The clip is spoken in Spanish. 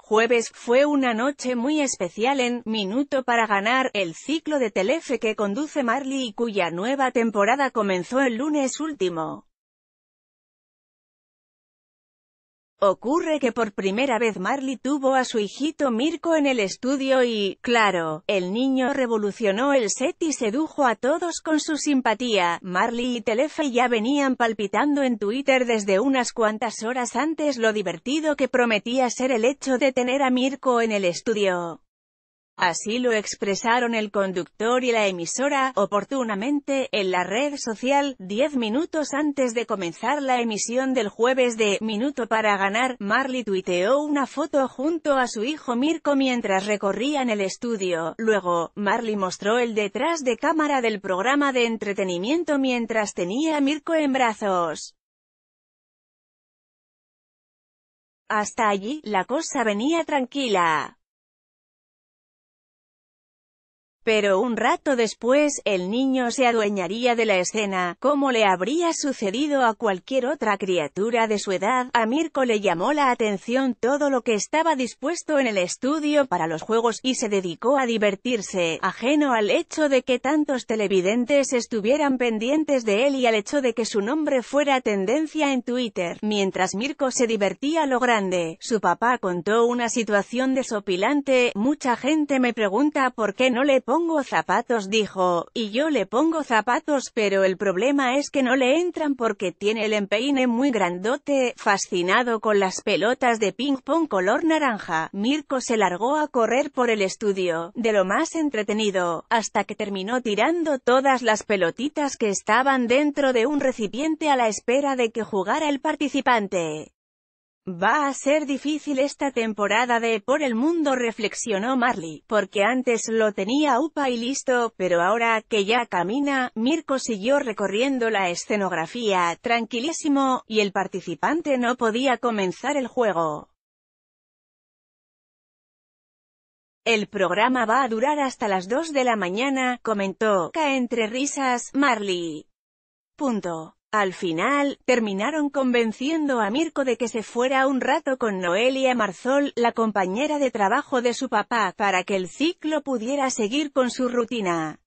jueves, fue una noche muy especial en Minuto para ganar, el ciclo de Telefe que conduce Marley y cuya nueva temporada comenzó el lunes último. Ocurre que por primera vez Marley tuvo a su hijito Mirko en el estudio y, claro, el niño revolucionó el set y sedujo a todos con su simpatía. Marley y Telefe ya venían palpitando en Twitter desde unas cuantas horas antes lo divertido que prometía ser el hecho de tener a Mirko en el estudio. Así lo expresaron el conductor y la emisora, oportunamente, en la red social, diez minutos antes de comenzar la emisión del jueves de Minuto para Ganar, Marley tuiteó una foto junto a su hijo Mirko mientras recorrían el estudio. Luego, Marley mostró el detrás de cámara del programa de entretenimiento mientras tenía a Mirko en brazos. Hasta allí, la cosa venía tranquila. Pero un rato después, el niño se adueñaría de la escena, como le habría sucedido a cualquier otra criatura de su edad. A Mirko le llamó la atención todo lo que estaba dispuesto en el estudio para los juegos, y se dedicó a divertirse, ajeno al hecho de que tantos televidentes estuvieran pendientes de él y al hecho de que su nombre fuera tendencia en Twitter. Mientras Mirko se divertía lo grande, su papá contó una situación desopilante, mucha gente me pregunta por qué no le pongo zapatos dijo, y yo le pongo zapatos pero el problema es que no le entran porque tiene el empeine muy grandote, fascinado con las pelotas de ping pong color naranja, Mirko se largó a correr por el estudio, de lo más entretenido, hasta que terminó tirando todas las pelotitas que estaban dentro de un recipiente a la espera de que jugara el participante. Va a ser difícil esta temporada de Por el Mundo reflexionó Marley, porque antes lo tenía upa y listo, pero ahora que ya camina, Mirko siguió recorriendo la escenografía, tranquilísimo, y el participante no podía comenzar el juego. El programa va a durar hasta las 2 de la mañana, comentó, cae entre risas, Marley. Punto. Al final, terminaron convenciendo a Mirko de que se fuera un rato con Noelia Marzol, la compañera de trabajo de su papá, para que el ciclo pudiera seguir con su rutina.